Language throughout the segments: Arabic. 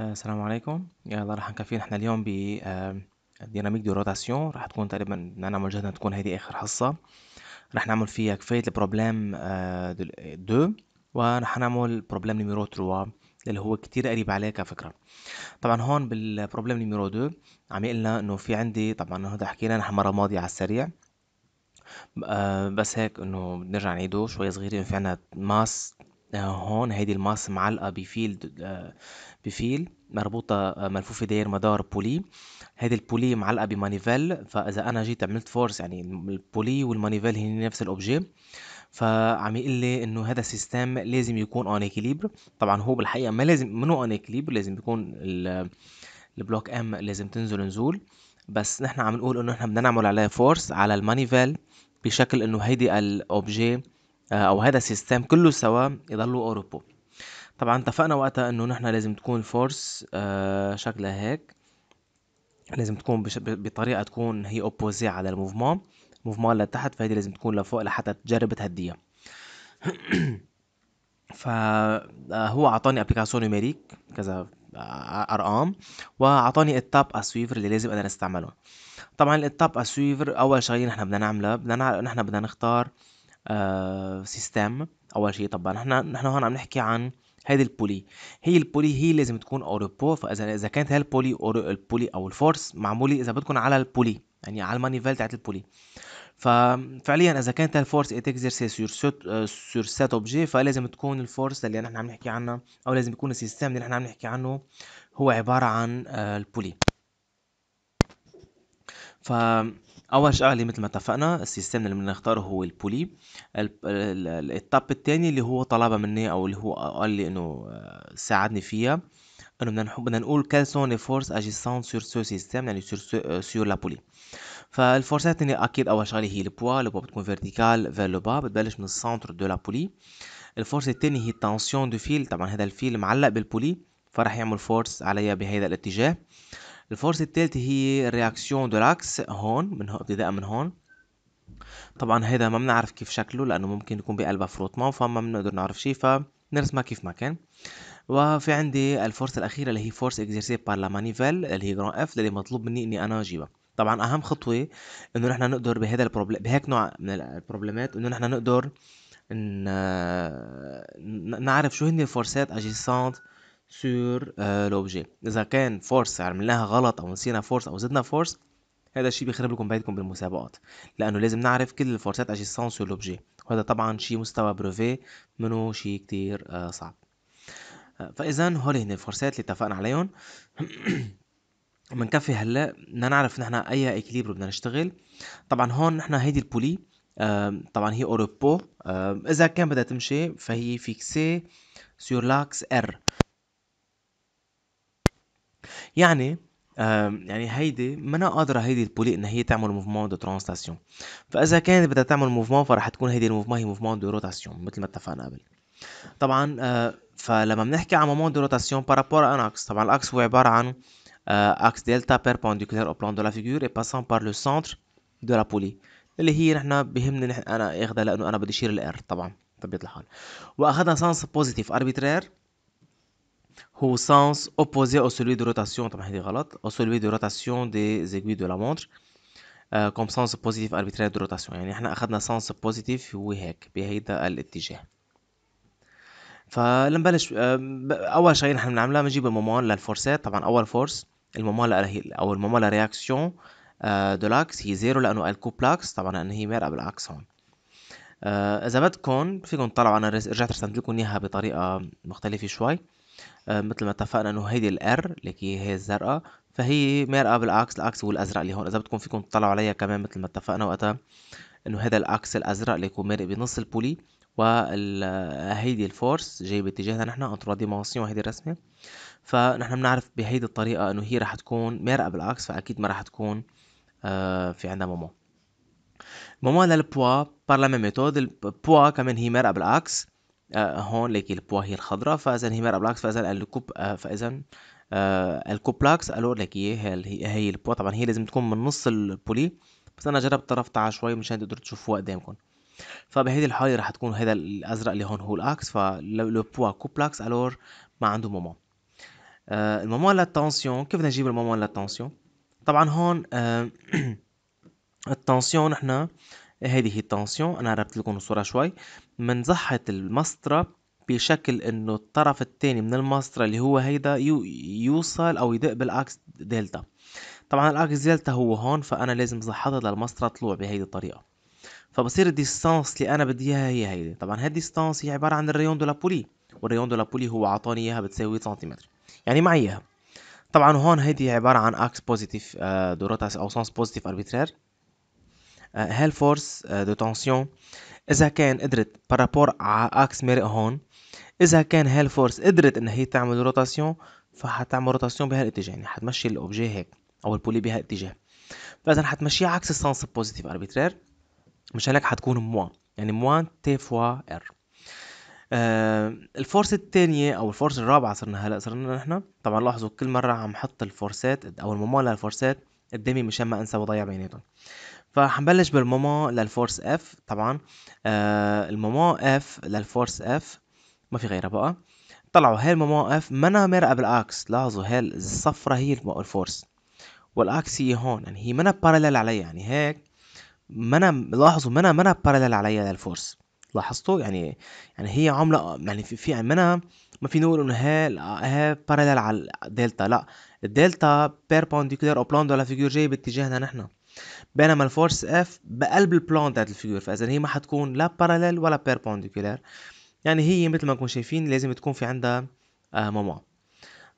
آه، السلام عليكم يلا راح نكفي احنا اليوم ب آه، ديناميك دي روتاسيون راح تكون تقريبا نعمل جهدنا تكون هذه اخر حصه راح نعمل فيها كفايه البروبلام آه، دو وراح نعمل بروبليم نيميرو 3 اللي هو كتير قريب عليه كفكرة طبعا هون بالبروبليم نيميرو 2 عم يقلنا انه في عندي طبعا هذا حكينا نحن مرة ماضية على السريع بس هيك انه بنرجع نعيده شوي صغيرين في عنا ماس آه، هون هيدي الماس معلقة بفيل آه، بفيل مربوطة آه، ملفوفة داير مدار بولي هيدي البولي معلقة بمانيفيل فإذا أنا جيت عملت فورس يعني البولي والمانيفيل هن نفس الأوبجي فعم يقول لي انه هذا السيستم لازم يكون اون اكيليبر طبعا هو بالحقيقه ما لازم منو اون اكيليبر لازم يكون البلوك ام لازم تنزل نزول بس نحن عم نقول انه نحن بدنا نعمل عليه فورس على المانيفيل بشكل انه هيدي الاوبجي آه، او هذا السيستم كله سوا يضلوا اوروبو طبعا اتفقنا وقتها انه نحن لازم تكون فورس آه، شكلها هيك لازم تكون بطريقه تكون هي اوبوزي على الموفمون موفمون لتحت فهيدي لازم تكون لفوق لحتى تجرب تهديها فهو آه، اعطاني ابلكاسيون نيميريك كذا ارقام واعطاني التاب اسويفر اللي لازم انا استعملهم طبعا التاب اسويفر اول شغله نحن بدنا نعملها بدنا نحن بدنا نختار آه، سيستم اول شيء طبعا نحن نحن هون عم نحكي عن هيدي البولي هي البولي هي لازم تكون او ريبو فاذا اذا كانت هي البولي او البولي او الفورس معموله اذا بدكم على البولي يعني على المانيفيل تاعت البولي ففعليا اذا كانت الفورس اتكزرسي سور سيت سور سيت اوبجي فلازم تكون الفورس اللي نحن عم نحكي عنها او لازم يكون السيستم اللي نحن عم نحكي عنه هو عباره عن آه، البولي ف اول شغله مثل ما اتفقنا السيستم اللي نختاره هو البولي التاب الثاني اللي هو طلبها مني او اللي هو قال لي انه آه، ساعدني فيها انه بدنا نحب بدنا نقول كال سون لي فورس اجيسون سور سو سيستم يعني سور سور لا بولي فالفورسات اللي اكيد اول شغله هي البوا البوا بتكون فيرتيكال فير لو با بتبلش من السنتر دو لا بولي الفورس الثاني هي تنسيون دو فيل طبعا هذا الفيل معلق بالبولي فراح يعمل فورس عليها بهذا الاتجاه الفورس الثالثة هي رياكسيون دو لاكس هون من هون ابتداء من هون طبعا هذا ما بنعرف كيف شكله لانه ممكن يكون بقلبها فروتمون فما بنقدر نعرف شي فنرسمها كيف ما كان وفي عندي الفورس الاخيره اللي هي فورس اكزيرسي بار لا مانيفيل اللي هي جران اف اللي مطلوب مني اني انا اجيبها طبعا اهم خطوه انه نحن نقدر بهذا البروبلم بهيك نوع من البروبلمات انه نحن نقدر إن نعرف شو هن الفورسات اجيسانت سور لوبجي euh, اذا كان فورس عملناها غلط او نسينا فورس او زدنا فورس هذا الشيء بيخرب لكم بيتكم بالمسابقات لانه لازم نعرف كل الفورسات اجيسون سور لوبجي وهذا طبعا شيء مستوى بروفي منه شيء كتير آه، صعب آه، فاذا هول هن الفورسات اللي اتفقنا عليهم بنكفي هلا بدنا نعرف نحن اي اكليبرو بدنا نشتغل طبعا هون نحن هيدي البولي طبعا هي اوروبو اذا كان بدها تمشي فهي فيكسي سور لاكس ار يعني يعني هيدي انا قادرة هيدي البولي إن هي تعمل موفمون دو ترانسلاسيون فإذا كانت بدها تعمل موفمون فرح تكون هيدي الموفمون هي موفمون دو روتاسيون مثل ما اتفقنا قبل طبعا آه، فلما بنحكي عن مومون دو روتاسيون بارابور ان اكس طبعا الاكس هو عبارة عن اكس آه، دلتا perpendiculaire او بلان دو لا فيغور اي باسون بار لو سنتر دو لا بولي اللي هي نحن بهمني نحن انا اخذها لانه انا بدي اشير الار طبعا بطبيعه الحال واخذها سانس بوزيتيف اربيترير هو سانس اوبوزي او سولي دو روتاسيون طبعا هذه غلط او سولي دو روتاسيون دي زيغوي دو لا مونتر كوم سانس بوزيتيف positif دو روتاسيون يعني احنا اخذنا سانس بوزيتيف هو هيك بهيدا الاتجاه فلنبلش اول شيء نحن بنعملها بنجيب المومون للفورسات طبعا اول فورس المومون او المومون لرياكسيون دو لاكس هي زيرو لانه الكوبلاكس طبعا لانه هي مارقه بالعكس هون اذا بدكم فيكم تطلعوا انا رجعت رسمت لكم اياها بطريقه مختلفه شوي آه، مثل ما اتفقنا انه هيدي الار اللي هي الزرقاء فهي مرقه بالعكس العكس هو الازرق اللي هون اذا بدكم فيكم تطلعوا عليها كمان مثل ما اتفقنا وقتها انه هذا العكس الازرق اللي يكون مرق بنص البولي وهيدي آه، الفورس جاي باتجاهنا نحن انطوا دي مواسيون هيدي الرسمه فنحن بنعرف بهيدي الطريقه انه هي رح تكون مرقه بالعكس فاكيد ما رح تكون آه، في عندها مومون مومون للبوا بار لا ميثود البوا كمان هي مرقه بالعكس آه، هون البوا هي الخضراء فاذا هي مير بلاكس فاذا الكوب آه، فاذا آه، الكوبلاكس قالوا لك ايه هي البوا طبعا هي لازم تكون من نص البولي بس انا جربت طرف تاعها شوي مشان تقدروا تشوفوها قدامكم فبهيدي الحاله رح تكون هذا الازرق اللي هون هو الاكس فلو بوا كوبلاكس الور ما عنده مومون المومون المومون للتنسيون كيف بدنا نجيب المومون للتنسيون طبعا هون آه التنسيون نحن هذه هي التنسيون انا قربت لكم الصوره شوي من المسطرة بشكل انه الطرف التاني من المسطرة اللي هو هيدا يوصل او يدق بالاكس دلتا طبعا الاكس دلتا هو هون فانا لازم زحطها للمسطرة طلوع بهيدي الطريقة فبصير الديستانس اللي انا بدي اياها هي هيدي طبعا هاد الديستانس هي عبارة عن الريون دو لابولي والريون دو لابولي هو عطاني اياها بتساوي سنتيمتر يعني معي اياها طبعا هون هيدي عبارة عن اكس بوزيتيف دوراتاس او سانس بوزيتيف اربيترير هالفورس دو تنسيون اذا كان قدرت بارابور ع اكس مارق هون اذا كان هالفورس قدرت ان هي تعمل روتاسيون فحتعمل روتاسيون بهالاتجاه يعني حتمشي الاوبجي هيك او البولي بهالاتجاه فاذا حتمشي عكس السنس بوزيتيف اربيترير مشان هيك حتكون موان يعني موان تي فوا ار آه الفورس الثانية أو الفورس الرابعة صرنا هلا صرنا نحن طبعا لاحظوا كل مرة عم حط الفورسات أو الممول للفورسات قدامي مشان ما أنسى وضيع بيناتهم فهنبلش بالماما للفورس اف طبعا آه الماما اف للفورس اف ما في غيرها بقى طلعوا هاي الماما اف منا مرقة بالاكس لاحظوا هاي الصفرة هي الفورس والاكس هي هون يعني هي منا بارلل عليها يعني هيك منا لاحظوا منا منا بارلل عليها للفورس لاحظتوا يعني يعني هي عملة يعني في, في يعني منا ما في نقول انه هي هي بارلل على الدلتا لا الدلتا بيربونديكولار او بلاند لا فيجور جاي باتجاهنا نحن بينما الفورس اف بقلب البلان تاعت الفيجور فاذا هي ما حتكون لا باراليل ولا بيربونديكولار يعني هي مثل ما نكون شايفين لازم تكون في عندها آه مومون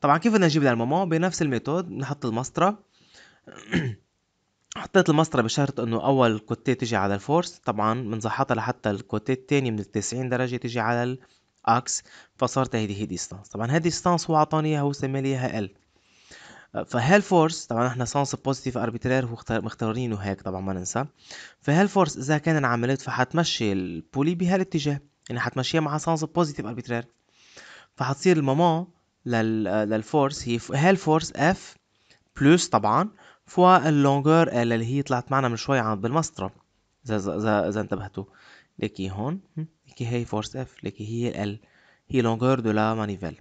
طبعا كيف بدنا نجيب لها المومون بنفس الميثود نحط المسطره حطيت المسطره بشرط انه اول كوتيه تجي على الفورس طبعا بنزحطها لحتى الكوتيه الثاني من التسعين درجه تجي على الاكس فصارت هيدي هي ديستانس طبعا هيدي ديستانس هو عطاني اياها هو سمى اياها ال فورس طبعا احنا سانس بوزيتيف اربيترير مختارينه هيك طبعا ما ننسى فورس اذا كان انعملت فحتمشي البولي بهالاتجاه يعني حتمشيها مع سانس بوزيتيف اربيترير فحتصير الماما لل للفورس هي فورس اف بلس طبعا فوا اللونجور ال اللي هي طلعت معنا من شوي عند بالمسطره اذا اذا انتبهتوا ليكي هون ليكي هي فورس اف ليكي هي ال هي لونجور دو لا مانيفيل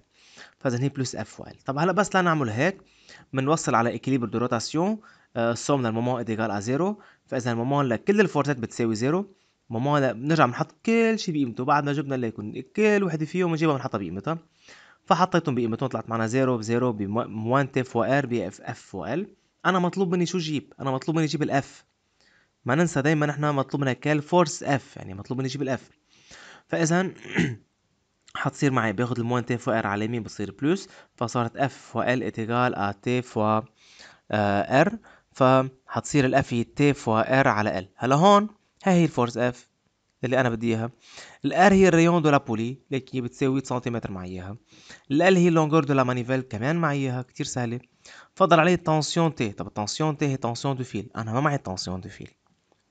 فاذا هي بلس اف وال طب هلا بس لنعمل هيك بنوصل على اكيليبر دو روتاسيون السوم للمومون ايديغال ا زيرو فاذا المومون لكل الفورسات بتساوي زيرو مومون بنرجع بنحط كل شيء بقيمته بعد ما جبنا ليكون كل وحده فيهم بنجيبها بنحطها بقيمتها فحطيتهم بقيمتهم طلعت معنا زيرو بزيرو بموان تي فو ار بي اف اف فو ال انا مطلوب مني شو جيب انا مطلوب مني جيب الاف ما ننسى دايما نحن مطلوب منا كال فورس اف يعني مطلوب مني جيب الاف فاذا حتصير معي باخد الموان تي فو ار على اليمين بتصير بلس فصارت اف آه، فو آه، ال اتيكال ا تي فو ار فحتصير الاف هي تي فو ار على ال هلا هون هاي هي الفورس اف اللي انا بدي اياها الار هي الريون دو لا بولي ليك هي بتساوي سنتيمتر معي اياها ال هي لونجور دو لا مانيفيل كمان معي اياها كتير سهله فضل علي التنسيون تي طب التنسيون تي هي تنسيون دو فيل انا ما معي تنسيون دو فيل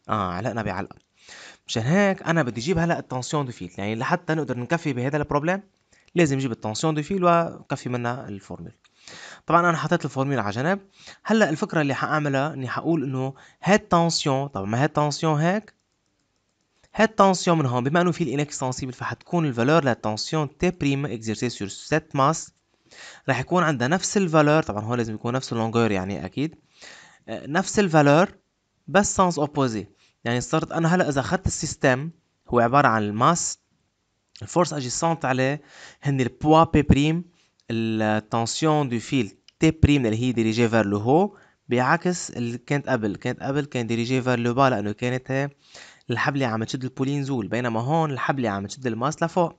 اه علقنا بعلقه مشان هيك انا بدي اجيب هلا التنسيون دو فيل يعني لحتى نقدر نكفي بهذا البروبلم لازم اجيب التنسيون دو فيل وكفي منها الفورميلا طبعا انا حطيت الفورميلا على جنب هلا الفكره اللي حاعملها اني حقول انه هاد التنسيون طبعا ما هاد التنسيون هيك هاد التنسيون من هون بما انه في الانكستنسيبل فحتكون الفالور للتنسيون تي بريم اكزرسيس سور سيت ماس رح يكون عندها نفس الفالور طبعا هون لازم يكون نفس اللونجور يعني اكيد آه، نفس الفالور بس سانس اوبوزي يعني صرت انا هلا اذا اخذت السيستم هو عباره عن الماس الفورس اجيسونت عليه هن البوا بي بريم التنسيون دو فيل تي بريم اللي هي ديريجي فير لو هو بعكس اللي كانت قبل كانت قبل كان ديريجي فير لو با لانه كانت الحبل عم تشد البولين زول بينما هون الحبلة عم تشد الماس لفوق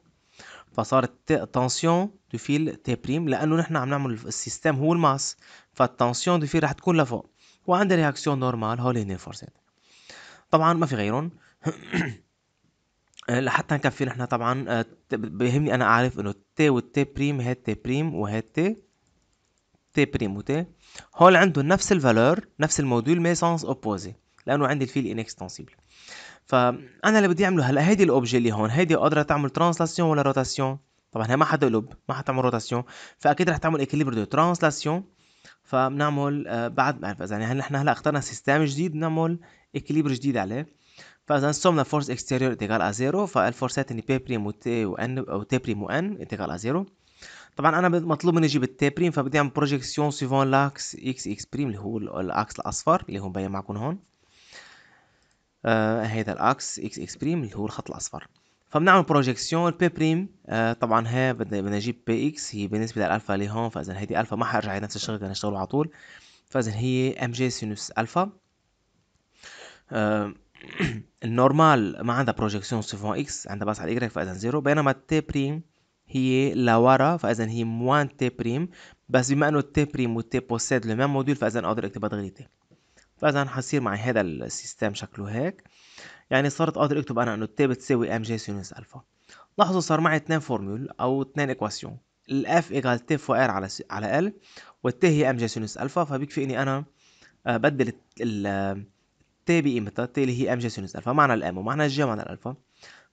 فصارت تنسيون دو فيل تي بريم لانه نحن عم نعمل السيستم هو الماس فالتنسيون دو فيل رح تكون لفوق وعند رياكسيون نورمال هول هن الفورسات طبعا ما في غيرهم لحتى نكفي نحن طبعا آه، بيهمني انا اعرف انه تي والتي بريم هي تي بريم وهي تي تي بريم وتي هول عندهم نفس الفالور نفس الموديول مي سونس اوبوزي لانه عندي الفيل انكستنسيبل فانا اللي بدي اعمله هلا هيدي الاوبجي اللي هون هيدي قادره تعمل ترانسلاسيون ولا روتاسيون طبعا هي ما حتقلب ما حتعمل روتاسيون فاكيد رح تعمل اكيليبر دو ترانسلاسيون فبنعمل آه، بعد ما يعني نحن هلا اخترنا سيستم جديد بنعمل اكليبر جديد عليه فاذا صمنا فورس اكستيريور انتجال ا زيرو فالفورسات ان بي بريم و تي ان او تي بريم ان انتجال ا زيرو طبعا انا مطلوب مني اجيب التي بريم فبدي اعمل بروجيكسيون سيفون لاكس اكس اكس بريم اللي هو الاكس الاصفر اللي هو مبين معكم هون آه هيدا الاكس اكس اكس بريم اللي هو الخط الاصفر فبنعمل بروجيكسيون البي بريم آه طبعا هي بدنا نجيب بي اكس هي بالنسبه للالفا اللي هون فاذا هيدي الفا ما حارجع نفس الشغل بدنا نشتغله على طول فاذا هي ام جي سينوس الفا آه، النورمال ما عندها بروجيكسيون سيفون اكس عندها بس على y فاذا زيرو بينما التي بريم هي لورا فاذا هي موان تي بريم بس بما انه تي بريم والتي بوسيد لو ميم موديول فاذا اقدر اكتبها تي فاذا حصير معي هذا السيستم شكله هيك يعني صرت اقدر اكتب انا انه تي بتساوي ام جي سينوس الفا لاحظوا صار معي اثنين فورمول او اثنين ايكواسيون الاف ايجال تي فو ار على س... على ال والتي هي ام جي سينوس الفا فبيكفي اني انا آه، بدل ال تي بقيمتها تي اللي هي ام جي سينوس الفا معنا الام ومعنا الجي معنى الالفا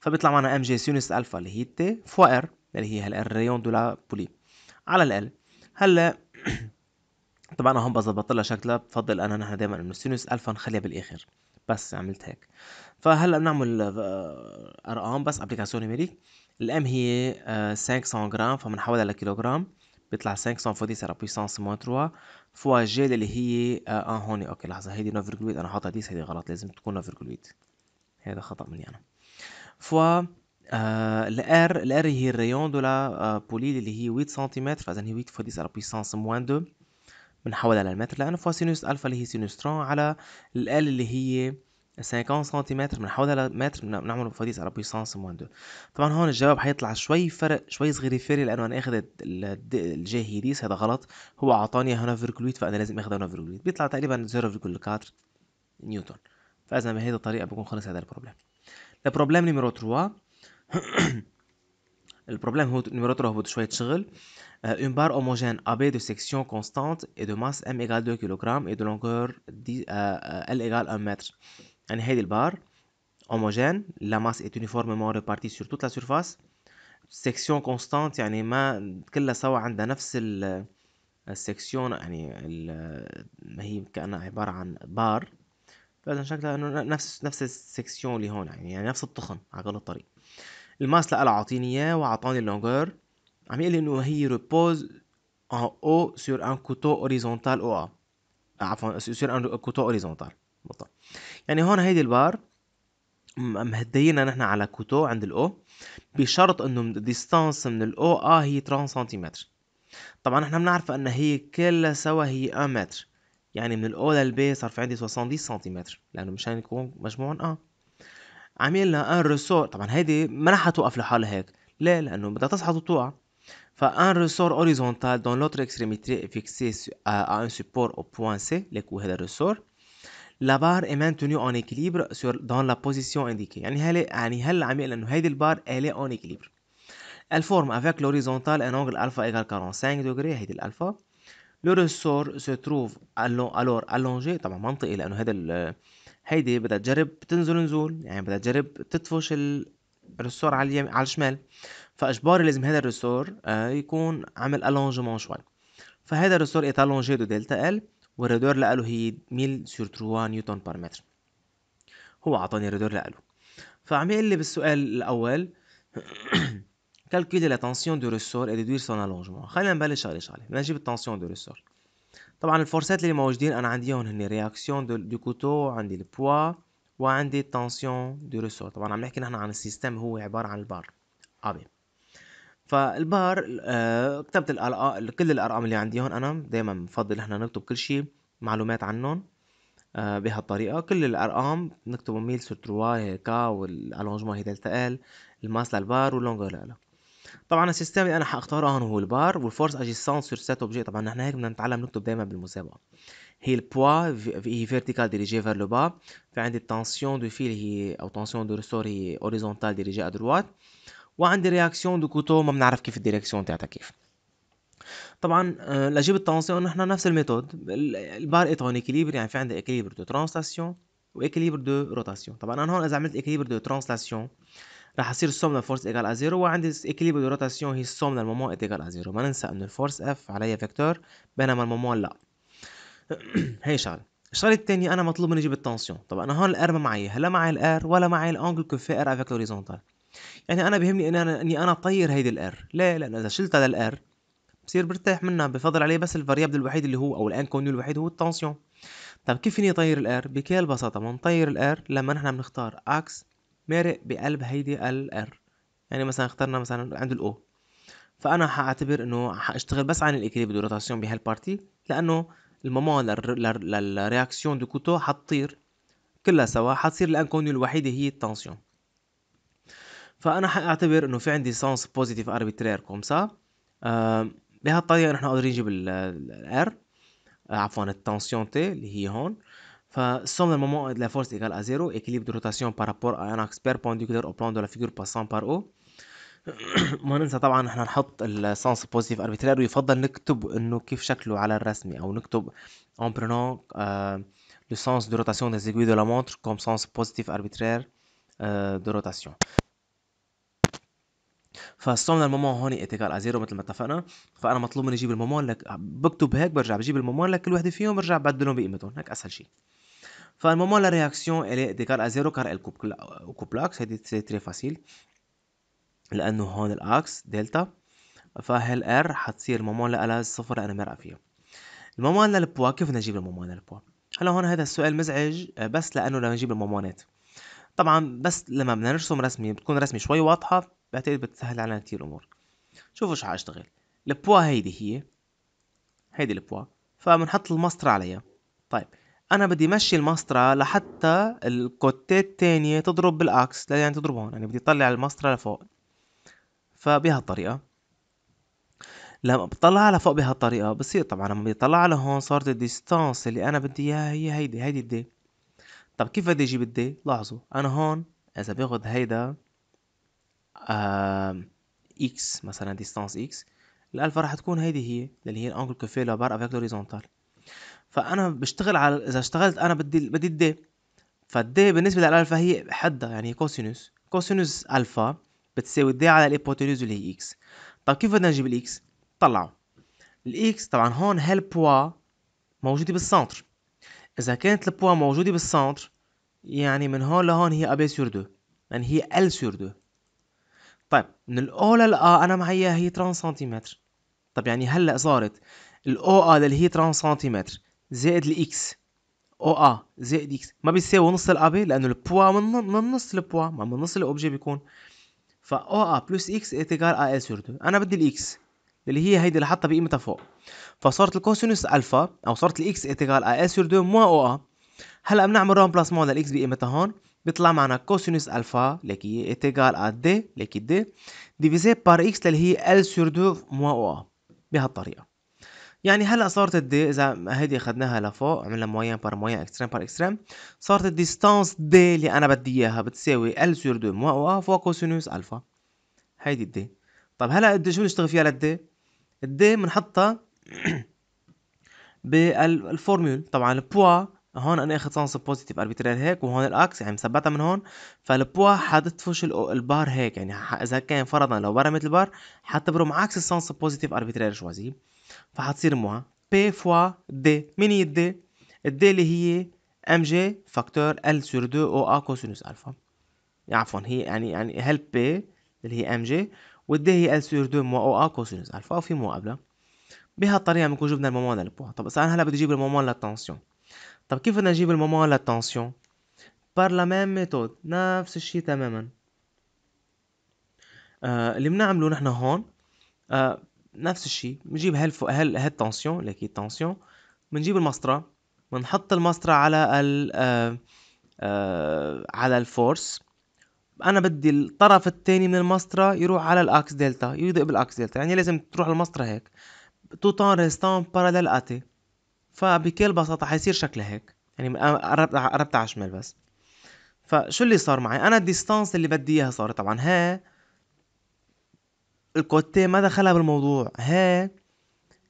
فبيطلع معنا ام جي سينوس الفا اللي هي تي فوا ار اللي هي هلا الريون دو لا بولي على ال هلا طبعا هون بظبط لها شكلها بفضل انا نحن دائما انه سينوس الفا نخليها بالاخر بس عملت هيك فهلا بنعمل آه، آه، ارقام بس ابليكاسيون نيميريك الام هي 500 آه، جرام فبنحولها لكيلوغرام بيطلع 540 على بويسانس موان 3 فوا جي اللي هي اه, آه، هون اوكي لحظه هيدي 9.8 انا حاطها ديس هيدي غلط لازم تكون 9.8 هذا خطا مني انا فوا آه، الار الار هي الريون دو لا آه، بولي اللي هي 8 سنتيمتر فاذا هي 8 فوا على بويسانس موان 2 بنحولها للمتر لانه فوا سينوس الفا اللي هي سينوس ترون على ال اللي هي 50 سنتيمتر من حوالي متر بنعمل مفاضيس على بويسانس موان دو طبعا هون الجواب حيطلع شوي فرق شوي صغير صغيريفيري لانه انا اخذ الجي هيديس هذا غلط هو اعطاني هنا فيركوليت فانا لازم اخذ هنا فيركوليت بيطلع تقريبا 0.4 نيوتن فاذا بهذه الطريقه بكون خلص هذا البروبلم البروبلم نيميرو 3 البروبلم هو نيميرو 3 هو شويه شغل آه، une barre homogène AB دو سيكسيون كونستانت اي دو ماس M ايغال 2 كيلوغرام اي دو لونغور 10, euh, L égale 1 متر يعني هيدي البار لا ماس اي est مون ريبارتي سور توت لا سيرفاس سيكسيون كونستانت يعني ما كلها سوا عندها نفس السيكسيون يعني ما هي كأنها عبارة عن بار فاذا شكلها انه نفس نفس السيكسيون اللي هون يعني, يعني نفس الطخن على غلط الطريق الماس لا عاطيني اياه وعطاني اللونجور عم يقول لي انه هي ريبوز ان او سور ان كوتو اوريزونتال او ا عفوا سور ان كوتو اوريزونتال بالضبط يعني هون هيدي البار مهدينا نحن على كوتو عند الاو بشرط انه الديستانس من الاو اه هي 30 سنتيمتر طبعا نحن بنعرف ان هي كلها سوا هي 1 متر يعني من الاو للبي صار في عندي 70 سنتيمتر لانه مشان يكون مجموعهم اه عملنا ان ريسور طبعا هيدي ما رح توقف لحالها هيك ليه لانه بدها تصعد وتوقع فان ريسور اوريزونتال دون لوتر اكستريميتي فيكسي ا ان سبور او بوان سي ليكو هذا الريسور لابار مانتوني اون اكيليبر سور دون لا بوزيسيون انديكي يعني هل يعني هل عم يقول انه هيدي البار الي اون اكيليبر الفورم افيك لوريزونتال ان انجل الفا ايغال 45 دوغري هيدي الالفا لو ريسور سو تروف الور الونجي طبعا منطقي لانه هذا هيدي بدها تجرب تنزل نزول يعني بدها تجرب تطفش الريسور على اليمين على الشمال فاجباري لازم هذا الريسور آه، يكون عمل الونجمون شوي فهذا الريسور ايتالونجي دو دلتا ال والرادار اللي هي ميل سور تروا نيوتن بار متر هو اعطاني الرادار اللي فعم يقول لي بالسؤال الاول كالكولي لا تنسيون دو ريسور اي ديدوير سون الونجمون خلينا نبلش شغله شغله بدنا نجيب التنسيون دو ريسور طبعا الفورسات اللي موجودين انا عندي هون هن رياكسيون دو, دو كوتو عندي البوا وعندي التنسيون دو ريسور طبعا عم نحكي نحن عن السيستم هو عباره عن البار ابي فالبار آه، كتبت الارقام كل الارقام اللي عندي هون انا دائما بفضل احنا نكتب كل شيء معلومات عنهم آه، بهالطريقة كل الأرقام نكتبوا ميل سور تروا كا والألونجمون هي دلتا ال الماس للبار واللونجور لالا طبعا السيستم اللي أنا حأختاره هون هو البار والفورس أجيسان سور سيت أوبجي طبعا نحن هيك بدنا نتعلم نكتب دايما بالمسابقة هي البوا هي فيرتيكال ديريجي فير لو با في عندي التنسيون دو فيل هي أو تنسيون دو ريسور هي أوريزونتال ديريجي أدروات وعندي رياكسيون دو كوتو ما بنعرف كيف الديريكسيون تاعتها كيف طبعا آه، لاجيب التونسيون نحن نفس الميثود البار ايتون اون اكيليبر يعني في عندي اكيليبر دو ترانسلاسيون واكيليبر دو روتاسيون طبعا انا هون اذا عملت اكيليبر دو ترانسلاسيون راح يصير السوم الفورس ايجال ا زيرو وعندي اكيليبر دو روتاسيون هي السوم للمومون ايجال ا زيرو ما ننسى انه الفورس اف عليا فيكتور بينما المومون لا هي شغله الشغله الثانيه انا مطلوب مني اجيب التنسيون طبعا انا هون الار ما معي هلا معي الار ولا معي الانجل كوفي ار افيك لوريزونتال يعني انا بيهمني اني انا اني انا اطير هيدي الار ليه لانه اذا شلت هذا الار بصير برتاح منها بفضل عليه بس الفاريابل الوحيد اللي هو او الانكونيو الوحيد هو التنسيون طب كيف فيني اطير الار بكل بساطه بنطير الار لما نحن بنختار عكس مارق بقلب هيدي الار يعني مثلا اخترنا مثلا عند الاو فانا حاعتبر انه حاشتغل بس عن الاكليب دو روتاسيون بهالبارتي لانه المومون للرياكسيون دو كوتو حتطير كلها سوا حتصير الانكونيو الوحيده هي التنسيون فانا حاعتبر انه في عندي ساونس بوزيتيف اربيترير كومسا أه بهالطريقه نحن قادرين نجيب الار آه، عفوا التنسيون تي اللي هي هون فالسوم دو مومون دو لا فورس ايكال ا زيرو ايكيليب دو روتاسيون بارابور ا ان اكس بيربونديكولار او بلان دو لا فيجور باسان بار او ما ننسى طبعا نحن نحط السانس بوزيتيف اربيترير ويفضل نكتب انه كيف شكله على الرسمي او نكتب اون برونون لو سانس دو روتاسيون دي ديزيغوي دو لا مونتر كوم سانس بوزيتيف اربيترير دو روتاسيون فصلنا المومون هون اتيكال ا زيرو مثل ما اتفقنا فانا مطلوب مني اجيب المومون لك بكتب هيك برجع بجيب المومون لك كل وحده فيهم برجع بعدلهم بقيمتهم هيك اسهل شيء فالمومون لا رياكسيون الي اتيكال ا زيرو كار ال كوبلاكس هيدي تري فاسيل لانه هون الاكس دلتا فهال ار حتصير مومون لها صفر لانه مرقه فيها المومون للبوا كيف بدنا نجيب المومون للبوا هلا هون هذا السؤال مزعج بس لانه لما نجيب المومونات طبعا بس لما بدنا نرسم رسمه بتكون رسمه شوي واضحه بعتقد بتسهل علينا كتير امور شوفوا شو حاشتغل البوا هيدي هي هيدي البوا فبنحط المسطرة عليها طيب انا بدي مشي المسطرة لحتى الكوتي التانية تضرب بالاكس يعني تضرب هون يعني بدي اطلع المسطرة لفوق فبهالطريقة لما على فوق بهالطريقة بصير طبعا لما بدي على هون صارت الديستانس اللي انا بدي اياها هي هيدي هيدي الدي طب كيف بدي اجيب الدي لاحظوا انا هون اذا باخد هيدا اكس مثلا ديستانس اكس الالفا راح تكون هيدي هي اللي هي الانجل كوفي لو بار افيك لوريزونتال فانا بشتغل على اذا اشتغلت انا بدي بدي الدي فالدي بالنسبه للالفا هي حدها يعني كوسينوس كوسينوس الفا بتساوي الدي على الهيبوتينوز اللي هي اكس طيب كيف بدنا نجيب الاكس طلعوا الاكس طبعا هون هالبوا موجوده بالسنتر اذا كانت البوا موجوده بالسنتر يعني من هون لهون هي ابي سور دو يعني هي ال سور دو طيب من الاو للأ انا معايا هي 30 سنتيمتر طب يعني هلا صارت الاو ا اللي هي 30 سنتيمتر زائد الاكس او ا زائد اكس ما بيساوي نص الابي لانه البوا من, من نص البوا ما من نص الاوبجي بيكون فا او ا بلس اكس اتيكال ا ال سور 2 انا بدي الاكس اللي هي هيدي اللي حاطها بقيمتها فوق فصارت الكوسينوس الفا او صارت الاكس اتيكال ا ال سور 2 مو او ا هلا بنعمل رامبلاسمون للاكس بقيمتها هون بيطلع معنا كوسينوس الفا لكي هي ا إيه؟ دي لكي دي ديفيزي بار اكس اللي هي ال سور دو موا او بهالطريقه يعني هلا صارت الدي اذا هيدي اخذناها لفوق عملنا موين بار موين اكستريم بار اكستريم صارت الديستانس دي اللي انا بدي اياها بتساوي ال سور دو موا او فوا كوسينوس الفا هيدي الدي طب هلا الدي شو بنشتغل فيها للدي الدي بنحطها بالفورمول طبعا البوا هون انا اخذ صانص بوزيتيف اربيترير هيك وهون الاكس يعني مثبتها من هون فالبوا حتطفش البار هيك يعني اذا كان فرضا لو برمت البار حتبرم عكس الصانص بوزيتيف اربيترير شوازي فحتصير موها بي فوا دي مين هي الدي؟ الدي اللي هي ام جي فاكتور ال سور دو او ا كوسينوس الفا عفوا هي يعني يعني هل بي اللي هي ام جي والدي هي ال سور دو مو او ا كوسينوس الفا وفي مقابله بهالطريقه بنكون جبنا المومون للبوا طب اذا انا هلا بدي اجيب المومون للتنسيون طب كيف بدنا نجيب المومون للتنسيون بار لا ميم ميثود نفس الشيء تماما آه اللي بنعمله نحن هون آه نفس الشيء بنجيب هالف هال هالتنسيون اللي هي التنسيون بنجيب المسطره بنحط المسطره على ال آه آه على الفورس انا بدي الطرف الثاني من المسطره يروح على الاكس دلتا يضيق بالاكس دلتا يعني لازم تروح المسطره هيك تو en ريستان باراليل اتي فبكل بساطة حيصير شكلها هيك يعني قربت قربت على الشمال بس فشو اللي صار معي انا الديستانس اللي بدي اياها صارت طبعا ها الكوتي ما دخلها بالموضوع ها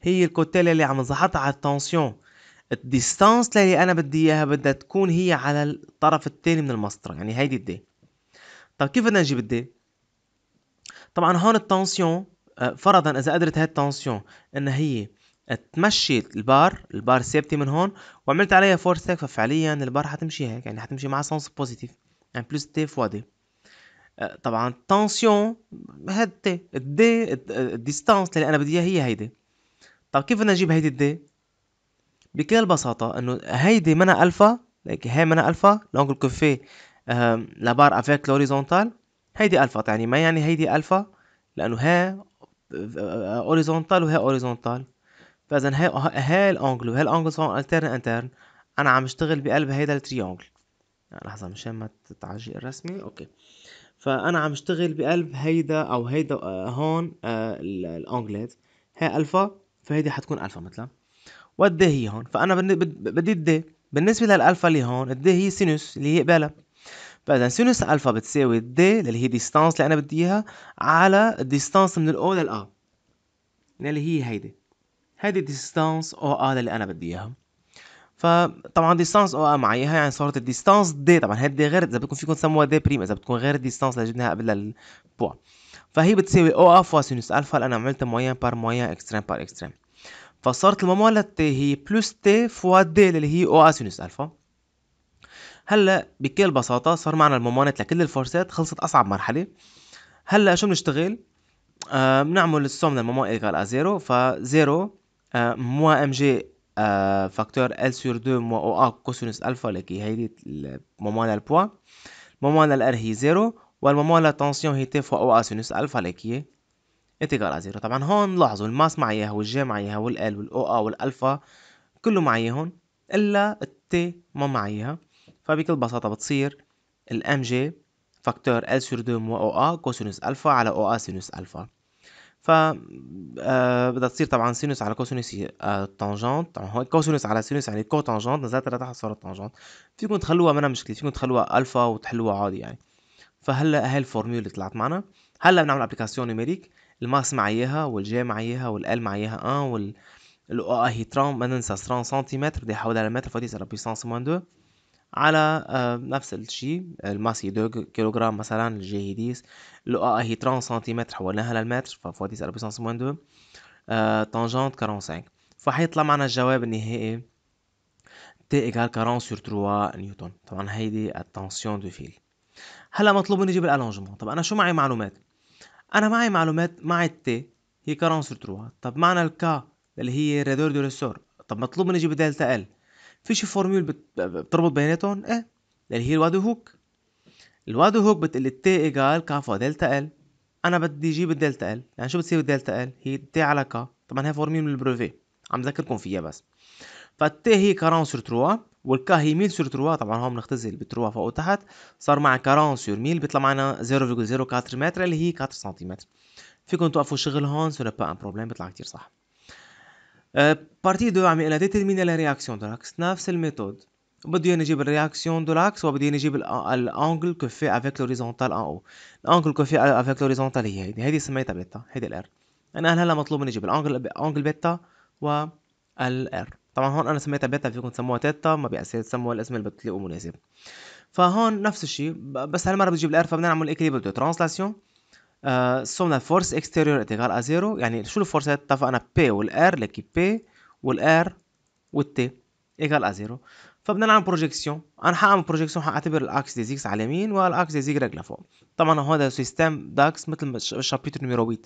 هي الكوتي اللي عم نزحطها على التنسيون الديستانس اللي انا بدي اياها بدها تكون هي على الطرف الثاني من المسطره يعني هيدي الدي طب كيف بدنا نجيب الدي طبعا هون التنسيون آه، فرضا اذا قدرت هاي التنسيون ان هي تمشي البار البار ثابته من هون وعملت عليها فورس هيك ففعليا البار حتمشي هيك يعني حتمشي مع سونس بوزيتيف يعني بلس تي فوا دي طبعا تنسيون هاد تي الدي الديستانس اللي انا بدي اياها هي هيدي طب كيف بدنا نجيب هيدي الدي بكل بساطه انه هيدي منا الفا هي منا الفا لونغ كوفي لابار افيك لوريزونتال هيدي الفا يعني ما يعني هيدي الفا لانه هي اوريزونتال أه، أه، أه، وهي اوريزونتال فاذا هاي الانجل وهاي الانجل سواء الترن انترن انا عم اشتغل بقلب هيدا التريانجل يعني لحظه مشان ما التعجيق الرسمه اوكي فانا عم اشتغل بقلب هيدا او هيدا آه، هون آه الانجلات هي الفا فهيدي حتكون الفا مثلا والدي هي هون فانا بدي الدي بالنسبه للالفا اللي هون الدي هي سينوس اللي هي قبالها فاذا سينوس الفا بتساوي الدي اللي هي ديستانس اللي انا بدي اياها على الديستانس من الاو للأ يعني اللي هي هيدي هذه ديستانس او ا اللي انا بدي اياها فطبعا ديستانس او ا معيها يعني صارت الديستانس دي طبعا هدي غير اذا بدكم فيكم تسموها دي بريم اذا بتكون غير الديستانس اللي جبناها قبل البوا فهي بتساوي او ا فوا سينوس الفا اللي انا عملتها موين بار موين اكستريم بار اكستريم فصارت الممولة تي هي بلس تي فوا دي اللي هي او ا سينوس الفا هلا بكل بساطة صار معنا الممولة لكل الفورسات خلصت أصعب مرحلة هلا شو بنشتغل؟ آه، بنعمل آه السوم للمومون ايكال زيرو ف زيرو موان ام جي فاكتور ال سور دو موان او ا كوسينوس الفا اللي كي هيدي مومون البوا مومان الار هي زيرو والمومون لا تنسيون هي تي فوا او ا سينوس الفا اللي كي انتقال زيرو طبعا هون لاحظوا الماس معيها والجي معيها والال والاو ا والالفا كله معي هون الا التي ما معيها فبكل بساطة بتصير الام جي فاكتور ال سور دو مو او ا كوسينوس الفا على او ا سينوس الفا ف آه، بدها تصير طبعا سينوس على كوسينوس تانجنت آه، طبعا هو كوسينوس على سينوس يعني كو تانجنت نزلت لتحت صارت تانجنت فيكم تخلوها منها مشكله فيكم تخلوها الفا وتحلوها عادي يعني فهلا هاي الفورميولا اللي طلعت معنا هلا بنعمل ابلكاسيون نيميريك الماس معيها والجي معيها والال معيها ان آه، 1 وال الاو هي ترام ما ننسى 30 سنتيمتر بدي احولها لمتر فدي سالا بيسانس موان 2 على آه، نفس الشيء الماسي الماس كيلوغرام مثلا الجي هي هيديس لقاها هي 30 سنتيمتر حولناها للمتر ف فوا ديس بيسانس موان 2 طانجانت 45 فحيطلع معنا الجواب النهائي تي ايكال 40 سور 3 نيوتن طبعا هيدي التنسيون دو فيل هلا مطلوب مني اجيب الالونجمون طب انا شو معي معلومات انا معي معلومات معي تي هي 40 سور 3 طب معنى الكا اللي هي ريدور دو ريسور طب مطلوب مني اجيب دلتا ال في فورميول بت... بتربط بيناتهم ايه اللي يعني هي الوادو هوك الوادو هوك بتقلي تي ايجال كا دلتا ال انا بدي اجيب الدلتا ال يعني شو بتصير الدلتا ال هي تي على كا طبعا هي فورميول من البروفي عم ذكركم فيها بس فالتي هي كارون سور تروا والكا هي ميل سور تروا طبعا هون بنختزل بتروا فوق وتحت صار مع كارون سور ميل بيطلع معنا 0.04 متر اللي هي 4 سنتيمتر فيكم توقفوا شغل هون سو با ان بروبليم بيطلع كتير صح بارتي دو عم يقلها ديترمينا لرياكسيون دو لاكس نفس الميثود بدو انا نجيب الرياكسيون دو لاكس وبدي نجيب الانجل كو في افيك لوريزونتال ان او الانجل كو في افيك لوريزونتال هي هيدي هيدي سميتها بيتا هيدي الار انا هلا مطلوب مني نجيب الانجل انجل بيتا والار طبعا هون انا سميتها بيتا فيكم تسموها تيتا ما بيأثر تسموها الاسم اللي بتلاقوه مناسب فهون نفس الشيء بس هالمره بتجيب الار فبدنا نعمل ايكليبر دو ترانسلاسيون آه صمنا فورس اكستيريور انتجرال ا زيرو يعني شو الفورسات اتفقنا بي والار لكي بي والار والتي ايكال ا زيرو فبدنا نعمل بروجيكسيون انا حاعمل بروجيكسيون حاعتبر الاكس دي زيكس على اليمين والاكس دي زيكس لفوق طبعا هذا سيستم داكس مثل الشابيتر نميرو 8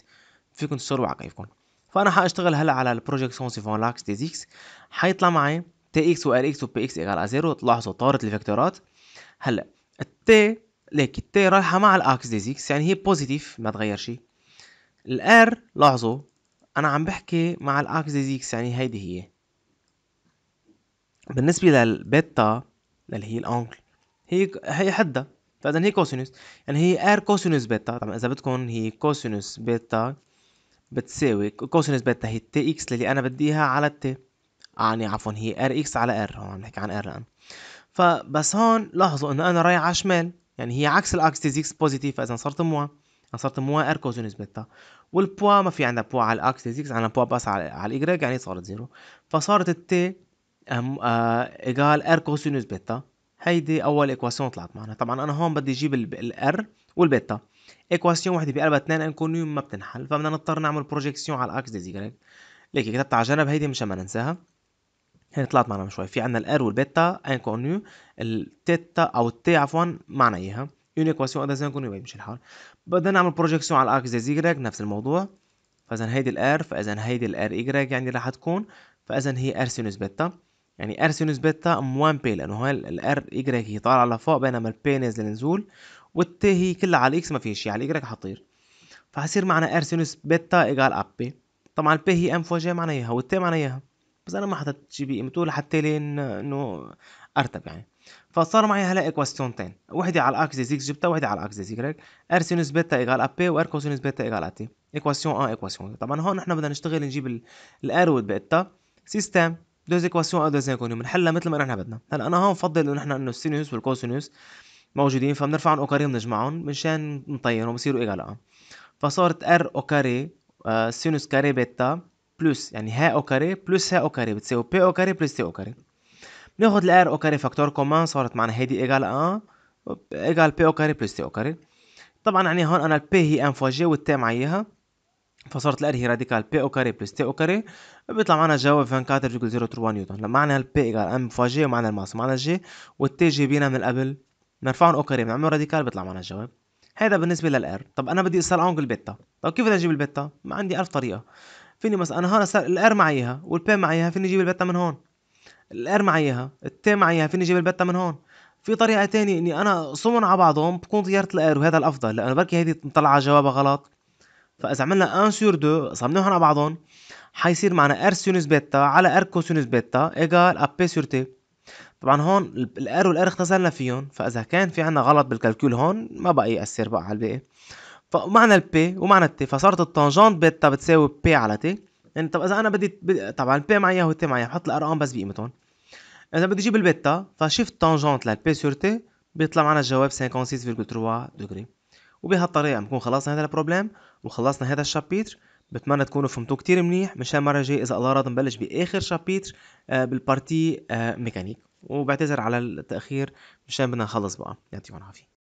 فيكم تشتغلوا على كيفكم فانا حاشتغل هلا على البروجيكسيون سيفون الاكس دي زيكس حيطلع معي تي اكس وال اكس وبي اكس ايكال ا زيرو تلاحظوا طارت الفيكتورات هلا التي ليه تي رايحه مع الاكس ديزيكس يعني هي بوزيتيف ما تغير شيء الار لاحظوا انا عم بحكي مع الاكس ديزيكس يعني هيدي هي بالنسبه للبيتا اللي هي الانكل هي هي حده فاذا هي كوسينوس يعني هي ار كوسينوس بيتا طبعا اذا بدكم هي كوسينوس بيتا بتساوي كوسينوس بيتا هي تي اكس اللي انا بدي اياها على التي آه، يعني عفوا هي ار اكس على ار هون عم نحكي عن ار الان فبس هون لاحظوا انه انا رايح على شمال يعني هي عكس الاكس تيز بوزيتيف فاذا صارت موا صارت موا ار كوزو بيتا والبوا ما في عندنا بوا على الاكس تيز اكس عندنا بوا بس على, على الايجريك يعني صارت زيرو فصارت التي آه، ايجال ار كوسينوس بيتا هيدي اول ايكواسيون طلعت معنا طبعا انا هون بدي اجيب الار والبيتا ايكواسيون وحده بقلبها اثنين انكونيوم ما بتنحل فبدنا نضطر نعمل بروجيكسيون على الاكس ديزيجريك ليك كتبت على جنب هيدي مشان ما ننساها هنا يعني طلعت معنا شوي في عندنا الار والبيتا انكونيو التيتا او التي عفوا معنى اياها اون ايكواسيون اذا كونيو يمشي الحال بدنا نعمل بروجيكسيون على الاكس زي زيجراج نفس الموضوع فاذا هيدي الار فاذا هيدي الار ايجراج يعني راح تكون فاذا هي ار سينوس بيتا يعني ار سينوس بيتا موان بي لانه هاي الار ايجراج هي طالعه لفوق بينما البي نازله لنزول والتي هي كلها على الاكس ما فيها شيء على الايجراج حطير فحصير معنا ار سينوس بيتا ايجال ابي بي طبعا البي هي ام فوا جي معنا والتي معنا بس انا ما حطيت جي بي ام 2 لحتى لين انه ارتب يعني فصار معي هلا اكواسيونتين وحده على الاكسيس اكس جبتها وحده على الاكسيس ايكغيك ار سينوس بيتا ايغال ا بي وار كوسينوس بيتا ايغال اتي ايكواسيون ا ايكواسيون طبعا هون نحن بدنا نشتغل نجيب الار والبيتا سيستم دوز ايكواسيون ا دوز انكونيو بنحلها مثل ما نحن بدنا هلا انا هون بفضل انه نحن انه السينوس والكوسينوس موجودين فبنرفعهم اوكاري بنجمعهم مشان نطيرهم بصيروا ايغال ا فصارت ار اوكاري سينوس كاري بيتا بلس يعني ها او كاري بلس ها او كاري بتساوي بي او كاري بلس تي او كاري بناخد الار او كاري فاكتور كومان صارت معنا هيدي ايجال ان ايجال بي او كاري بلس تي او كاري طبعا يعني هون انا البي هي ان فوا جي والتي معيها فصارت الار هي راديكال بي او كاري بلس تي او كاري بيطلع معنا جواب 24.031 نيوتن لما معنا البي ايجال ام فوا جي ومعنا الماس معنا جي والتي جايبينها من قبل بنرفعهم او كاري بنعمل راديكال بيطلع معنا الجواب هذا بالنسبه للار طب انا بدي انجل بيتا طب كيف بدي اجيب البيتا ما عندي ألف طريقه فيني مثلا انا هون صار الار معيها والبي معيها فيني اجيب البتا من هون الار معيها التي معيها فيني اجيب البتا من هون في طريقه تانية اني انا صمن على بعضهم بكون طيرت الار وهذا الافضل لانه بركي هيدي طلع جوابها غلط فاذا عملنا ان سور دو صممناهم على بعضهم حيصير معنا ار سينوس بيتا على ار كوسينوس بيتا ايجال ا بي سور تي طبعا هون الار والار اختزلنا فيهم فاذا كان في عندنا غلط بالكالكول هون ما بقى ياثر بقى على الباقي فمعنى البي ومعنى التي فصارت التانجنت بيتا بتساوي بي على تي يعني طب اذا انا بدي طبعا البي معي والتي معي بحط الارقام بس بقيمتهم اذا بدي اجيب البيتا فشيفت تانجنت للبي سور تي بيطلع معنا الجواب 56.3 دغري وبهالطريقه بنكون خلصنا هذا البروبلم وخلصنا هذا الشابيتر بتمنى تكونوا فهمتوه كتير منيح مشان مرة جاي إذا الله راد نبلش بآخر شابيتر آه، بالبارتي آه، ميكانيك وبعتذر على التأخير مشان بدنا نخلص بقى يعطيكم العافية